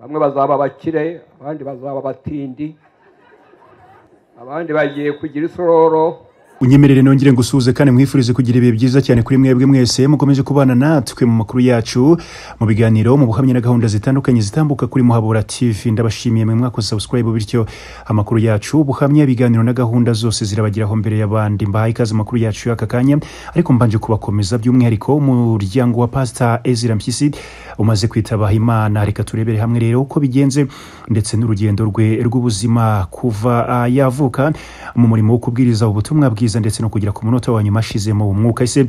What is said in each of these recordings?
bamwe bazaba abakire abandi bazaba abatindi abandi bagiye kugira isororo unyemerere nongere ngusuhuze kandi mwifurize kugira ibihe byiza cyane kuri mwebwe mwese mukomeje kubana natwe mu makuru yacu mu biganiro mu buhamya na gahunda zitandukanye zitambuka kuri muhabura tv ndabashimiye mwe mwakoze subscribe bityo amakuru yacu ubuhamya ibiganiro na gahunda zose zirabageraho mbere y'abandi mbahaye ikaze amakuru yacu y'aka kanya ariko mbanje kubakomeza by'umwihariko umuryango wa pasita ezira mpyisi umaze kwitabaha imana reka turebere hamwe rero uko bigenze ndetse n'urugendo rwe rw'ubuzima kuva ah, yavuka mu murimo wo kubwiriza ubutumwa bwiza ndetse no kugera ku munota wa nyuma ashizemo umwuka ese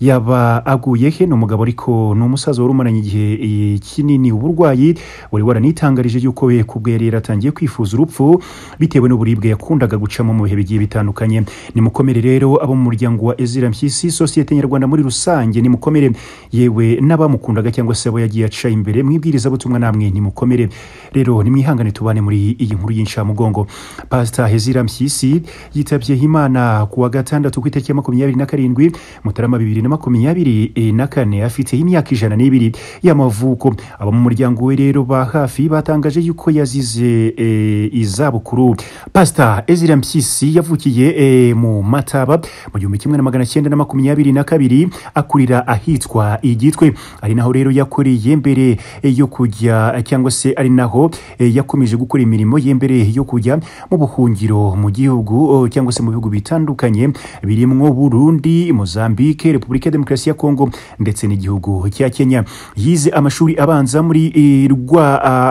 yaba aguye he ni umugabo ariko ni umusaza wari umaranye igihe eh, kinini uburwayi wari waranitangarije yuko we kubwe yari yaratangiye kwifuza urupfu bitewe n'uburibwe yakundaga gucamo mu bihe bigiye bitandukanye nimukomere rero abo mu muryango wa ezira mpyisi sosiyete nyarwanda muri rusange nimukomere yewe n'abamukundaga cyangwa se abo yagiye aca imbere mwibwiriza butumwa namwe nimukomere rero nimwihangane tubane muri iyi nkuru y'incamugongo pasita hezira mpyisi yitabye imana ku wa gatandatu ku itariki ya makumyabiri na karindwi mutarama bibiri na makumyabiri eh, na kane afite imyaka ijana n'ibiri y'amavuko aba mu muryango we rero ba hafi batangaje yuko yazize e, izabukuru pasita ezira mpyisi yavukiye eh, mu mataba mu gihumbi kimwe na magana cyenda na makumyabiri na kabiri akurira ahitwa igitwe ari naho rero yakoreye mbere yo kujya cyangwa se ari naho yakomeje gukora imirimo ye mbere yo kujya mu buhungiro mu gihugu oh, cyangwa se mu bihugu bitandukanye birimo Burundi Mozambique Repubulika repubulika ya demokarasi ya kongo ndetse n'igihugu cya kenya yize amashuri abanza muri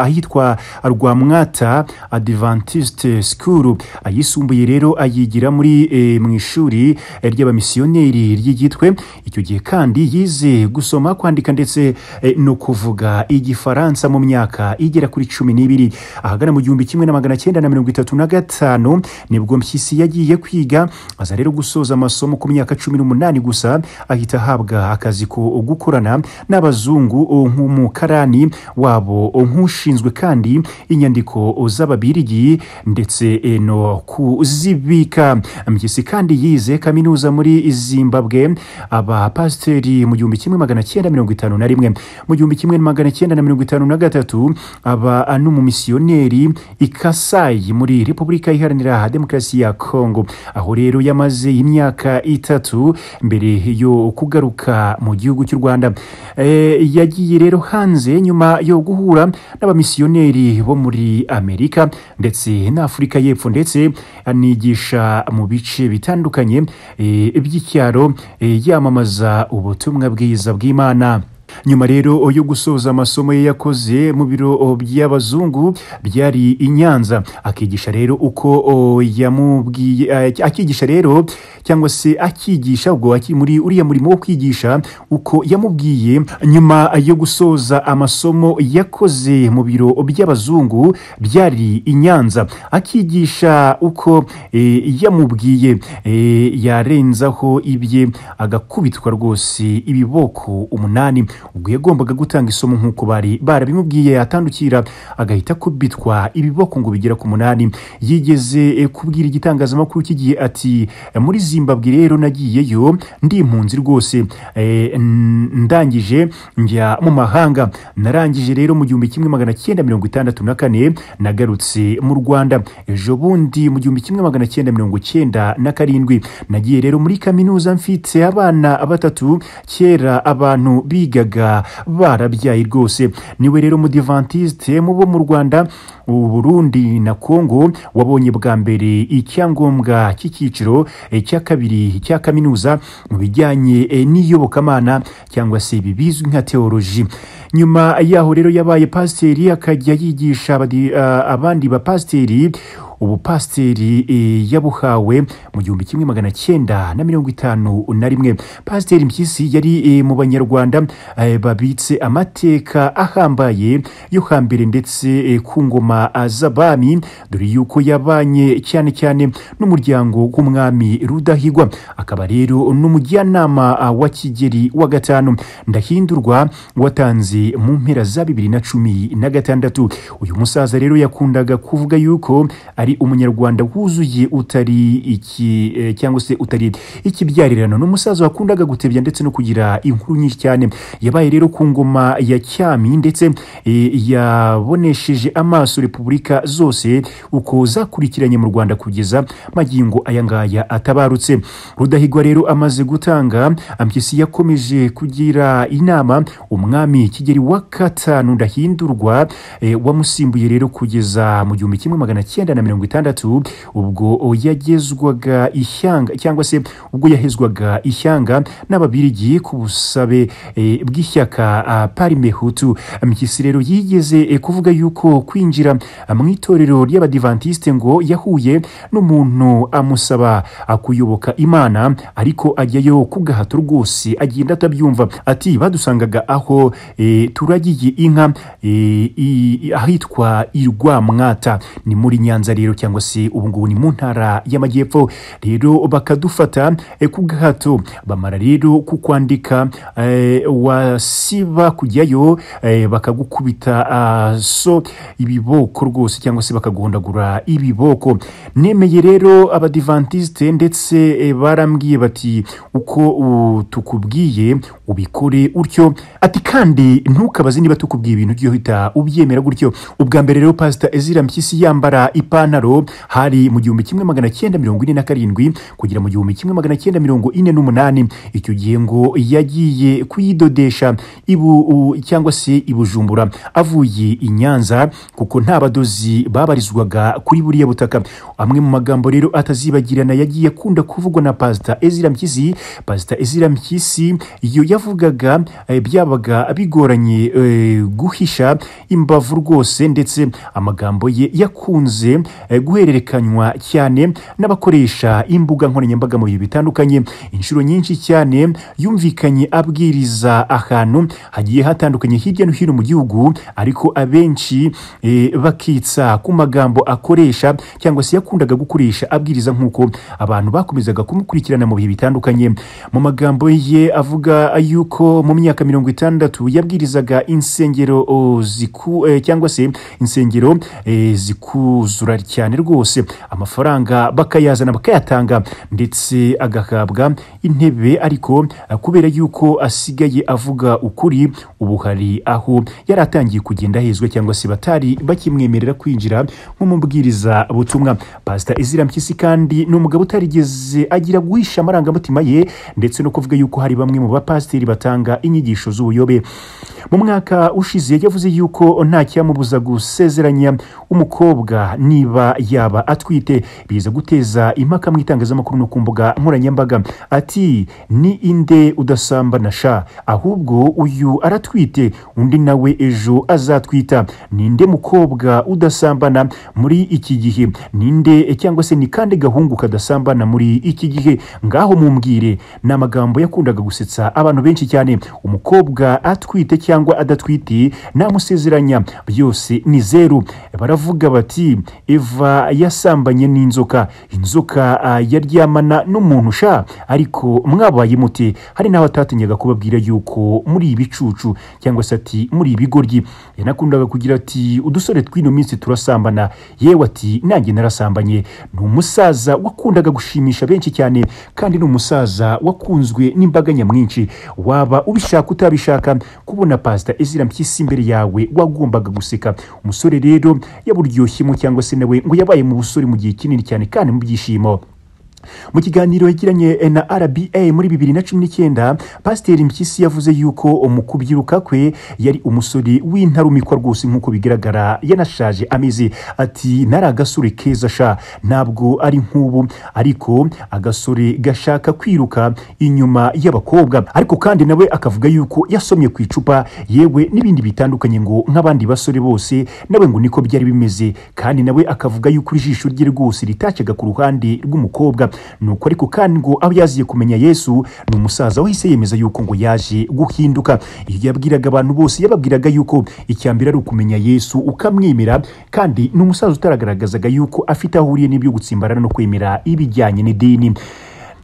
ahitwa rwamwata adventiste school ayisumbuye rero ayigira muri e, mu ishuri e, ry'abamisiyoneri ry'igitwe icyo gihe kandi yize gusoma kwandika ndetse e, no kuvuga igifaransa mu myaka igera kuri cumi n'ibiri ahagana mu gihumbi kimwe na magana cyenda na mirongo itatu na gatanu nibwo mpyisi yagiye kwiga aza rero gusoza amasomo ku myaka cumi n'umunani gusa ahita ahabwa akazi ko gukorana n'abazungu nk'umukarani wabo nk'ushinzwe kandi inyandiko z'ababirigi ndetse eh, no kuzibika mpyisi kandi yize kaminuza muri zimbabwe abapasiteri mu gihumbi kimwe magana cyenda mirongo itanu na rimwe mu gihumbi kimwe magana cyenda na mirongo itanu na gatatu aba n'umumisiyoneri i kasayi muri repubulika iharanira demokarasi ya kongo aho rero yamaze imyaka itatu mbere yo kugaruka mu gihugu cy'u rwanda eh, yagiye rero hanze nyuma yo guhura n'abamisiyoneri bo muri amerika ndetse n'afurika y'epfo ndetse anigisha mu bice bitandukanye eh, by'icyaro eh, yamamaza ubutumwa bwiza bw'imana nyuma rero yo gusoza amasomo ye yakoze mu biro oh, by'abazungu byari i nyanza akigisha rero uko oh, yamubwiye eh, akigisha rero cyangwa se akigisha ubwo muri uriya murimo wo kwigisha uko yamubwiye nyuma yo gusoza amasomo yakoze mu biro oh, by'abazungu byari i nyanza akigisha uko eh, yamubwiye eh, yarenzaho ibye agakubitwa rwose ibiboko umunani ubwo yagombaga gutanga isomo nk'uko bari barabimubwiye yatandukira agahita akubitwa ibiboko ngo bigera ku munani yigeze eh, kubwira igitangazamakuru kigiye ati eh, muri zimbabwe rero nagiyeyo ndi impunzi rwose eh, ndangije njya mu mahanga narangije rero mu gihumbi kimwe magana cyenda mirongo itandatu na kane nagarutse mu rwanda ejo bundi mu gihumbi kimwe magana cyenda mirongo cyenda na karindwi nagiye rero muri kaminuza mfite abana batatu kera abantu bigaga usanga barabyaye rwose niwe rero mudivantisite mu bo mu rwanda uburundi na Congo wabonye bwa mbere icyangombwa cy'icyiciro cya kabiri cya kaminuza mu bijyanye eh, n'iyobokamana cyangwa se bizwi nka teoloji nyuma yaho rero yabaye pasiteri akajya yigisha eh, abandi bapasiteri ubupasiteri eh, yabuhawe mu gihumbi kimwe magana cyenda na mirongo itanu na rimwe pasiteri mpyisi yari eh, mu banyarwanda eh, babitse amateka ahambaye yo hambere ndetse ku ngoma z'abami dore yuko yabanye cyane cyane n'umuryango w'umwami rudahigwa akaba rero n'umujyanama wa Kigeli wa gatanu ndahindurwa watanze mu mpera za bibiri na cumi na gatandatu uyu musaza rero yakundaga kuvuga yuko ari ari umunyarwanda wuzuye utari iki eh, cyangwa se utari ikibyarerano ni umusaza wakundaga gutebya ndetse no kugira inkuru nyinshi cyane yabaye rero ku ngoma ya cyami ndetse eh, yabonesheje amaso repubulika zose uko zakurikiranye mu rwanda kugeza magingo aya ngaya atabarutse rudahigwa rero amaze gutanga amyisi yakomeje kugira inama umwami kigeli wa gatanu ndahindurwa eh, wamusimbuye rero kugeza mu gihumbi kimwe magana cyenda na mirongo mirongo itandatu ubwo yagezwaga ishyanga cyangwa se ubwo yahezwaga ishyanga n'ababirigi ku busabe e, bw'ishyaka parime hutu mpyisi rero yigeze e, kuvuga yuko kwinjira mu itorero ry'abadivantiste ngo yahuye n'umuntu amusaba kuyoboka imana ariko ajyayo ku gahato rwose agenda atabyumva ati badusangaga aho e, turagiye inka e, ahitwa irwamwata ni muri nyanza rero rero cyangwa se ubu ngubu ni mu ntara y'amajyepfo rero bakadufata eh, ku gahato bamara rero kukwandika eh, wasiba kujyayo eh, bakagukubita ah, so ibiboko rwose cyangwa se bakaguhondagura ibiboko nemeye rero abadivantisite ndetse barambwiye bati uko tukubwiye ubikore utyo ati kandi ntukabaze niba tukubwiye ibintu ujye uhita ubyemera gutyo ubwa mbere rero pasita ezira mpyisi yambara ipantaro ntaro hari mu gihumbi kimwe magana cyenda mirongo ine na karindwi kugera mu gihumbi kimwe magana cyenda mirongo ine n'umunani icyo gihe ngo yagiye kuyidodesha ibu cyangwa se ibujumbura avuye i nyanza kuko nta badozi babarizwaga kuri buriya butaka amwe mu magambo rero atazibagirana yagiye akunda kuvugwa na pasita ezira mpyisi pasita ezira mpyisi iyo yavugaga eh, byabaga bigoranye eh, guhisha imbavu rwose ndetse amagambo ye yakunze guhererekanywa cyane n'abakoresha imbuga nkoranyambaga mu bihe bitandukanye inshuro nyinshi cyane yumvikanye abwiriza ahantu hagiye hatandukanye hirya no hino mu gihugu ariko abenshi eh, bakitsa ku magambo akoresha cyangwa se yakundaga gukoresha abwiriza nk'uko abantu bakomezaga kumukurikirana mu bihe bitandukanye mu magambo ye avuga yuko mu myaka mirongo itandatu yabwirizaga insengero oh, ziku eh, cyangwa se insengero eh, zikuzura cyane cyane rwose amafaranga bakayazana bakayatanga ndetse agahabwa intebe ariko eh, kubera yuko asigaye avuga ukuri ubu hari aho yari atangiye kugenda hezwe cyangwa se batari bakimwemerera kwinjira nk'umubwiriza butumwa pasita izira mpyisi kandi ni umugabo utarigeze agira guhisha amarangamutima ye ndetse no kuvuga yuko hari bamwe mu bapasiteri batanga inyigisho z'ubuyobe mu mwaka ushize yavuze yuko nta cyamubuza gusezeranya umukobwa niba yaba atwite biza guteza impaka mu itangazamakuru no ku mbuga nkoranyambaga ati ni inde na sha ahubwo uyu aratwite undi nawe ejo azatwita ninde mukobwa udasambana muri iki gihe ninde cyangwa se ni kandi gahungu kadasambana muri iki gihe ngaho mumbwire ni amagambo yakundaga gusetsa abantu benshi cyane umukobwa atwite cyangwa adatwite namusezeranya byose ni zeru baravuga bati eva eva yasambanye n'inzoka inzoka ah, yaryamana n'umuntu sha ariko mwabaye muti hari n'abatatinyaga kubabwira yuko muri ibicucu cyangwa se ati muri ibigoryi yanakundaga kugira ati udusore tw'ino minsi turasambana yewe ati nanjye narasambanye ni umusaza wakundaga gushimisha benshi cyane kandi ni umusaza wakunzwe n'imbaga nyamwinshi waba ubishaka utabishaka kubona pasita ezira mpyisi imbere yawe wagombaga guseka umusore rero yaburyoshemo cyangwa se nawe yabaye mu busore mu gihe kinini cyane kandi mu byishimo mu kiganiro yagiranye na rba muri bibiri na cumi n'icyenda pasiteri mpyisi yavuze yuko umukubyiruka kwe yari umusore w'intarumikwa rwose nk'uko bigaragara yanashaje ameze ati nari agasore keza sha ntabwo ari nk'ubu ariko agasore gashaka kwiruka inyuma y'abakobwa ariko kandi nawe akavuga yuko yasomye ku icupa yewe n'ibindi bitandukanye ngo nk'abandi basore bose nawe ngo niko byari bimeze kandi nawe akavuga yuko ijisho rye rwose ritacyaga ku ruhande rw'umukobwa nuko ariko kandi ngo aho yaziye kumenya yesu ni umusaza wahise yemeza yuko ngo yaje guhinduka iyo yabwiraga abantu bose yababwiraga yuko icya ari ukumenya yesu ukamwemera kandi ni umusaza utaragaragazaga yuko afite aho ahuriye n'ibyo gutsimbara no kwemera ibijyanye n'idini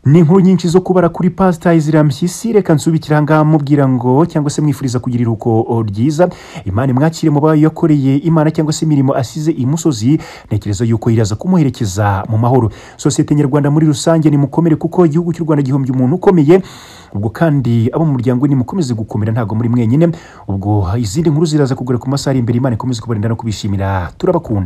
ni inkuru nyinshi zo kubara kuri pasita mpyisi reka nsubikira ngaha mubwira ngo cyangwa se mwifuriza kugira iruhuko ryiza imana imwakire mu bayo yakoreye imana cyangwa se imirimo asize imusozi ntekereza yuko iraza kumuherekeza mu mahoro sosiyete nyarwanda muri rusange nimukomere kuko igihugu cy'u rwanda gihombye umuntu ukomeye ubwo kandi abo mu muryango ni mukomeze gukomera ntabwo muri mwenyine ubwo izindi nkuru ziraza kugura ku masaha ari imbere imana ikomeze kubarinda no kubishimira turabakunda